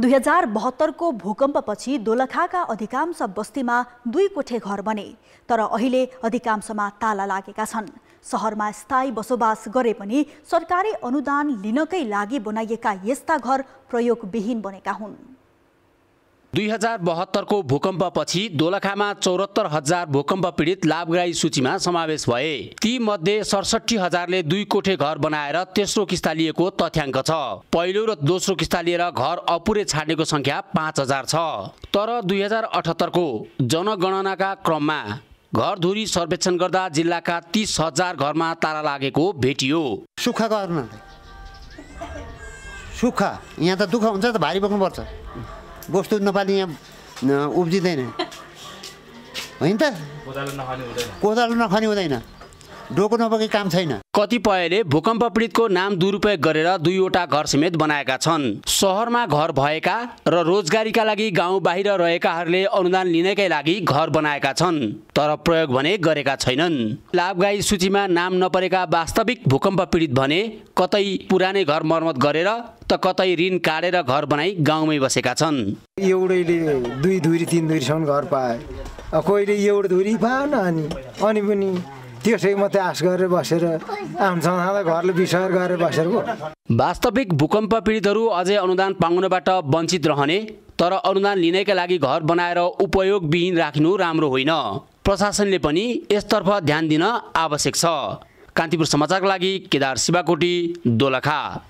दुई हजार बहत्तरको भूकम्पपछि दोलखाका अधिकांश बस्तीमा दुई कोठे घर बने तर अहिले अधिकांशमा ताला लागेका छन् सहरमा स्थायी बसोबास गरे पनि सरकारी अनुदान लिनकै लागि बनाइएका यस्ता घर प्रयोगविहीन बनेका हुन् दुई हजार बहत्तरको भूकम्पपछि दोलखामा चौरात्तर हजार भूकम्प पीडित लाभग्राही सूचीमा समावेश भए ती मध्ये सडसठी हजारले दुई कोठे घर बनाएर तेस्रो किस्ता लिएको तथ्याङ्क छ पहिलो र दोस्रो किस्ता लिएर घर अपुरे छाड्नेको संख्या पाँच हजार छ तर दुई हजार अठहत्तरको जनगणनाका क्रममा घरधुरी सर्वेक्षण गर्दा जिल्लाका तिस हजार घरमा तारा लागेको भेटियो सुक्खा सुखा यहाँ त दुःख हुन्छ त भारी बोक्नुपर्छ वस्तु नपाली यहाँ उब्जिँदैन होइन त कोदालो नखानी हुँदैन डोको नबोकी काम छैन कतिपयले भूकम्प पीडितको नाम दुरुपयोग गरेर दुईवटा घर समेत बनाएका छन् सहरमा घर भएका र रोजगारीका लागि गाउँ बाहिर रहेकाहरूले अनुदान लिनकै लागि घर बनाएका छन् तर प्रयोग भने गरेका छैनन् लाभगाई सूचीमा नाम नपरेका वास्तविक भूकम्प पीडित भने कतै पुरानै घर मर्मत गरेर त कतै ऋण काटेर घर बनाई गाउँमै बसेका छन् एउटैले दुई धुरी तिन धुरीसम्म घर पाए कोहीले एउटा धुरी पाएन अनि अनि पनि त्यो चाहिँ म गरेर बसेर आमसँग घरले विश्वास गरेर बसेर पो वास्तविक भूकम्प पीडितहरू अझै अनुदान पाउनबाट वञ्चित रहने तर अनुदान लिनैका लागि घर बनाएर उपयोगविहीन राख्नु राम्रो होइन प्रशासनले पनि यसतर्फ ध्यान दिन आवश्यक छ कान्तिपुर समाचारका लागि केदार शिवाकोटी दोलखा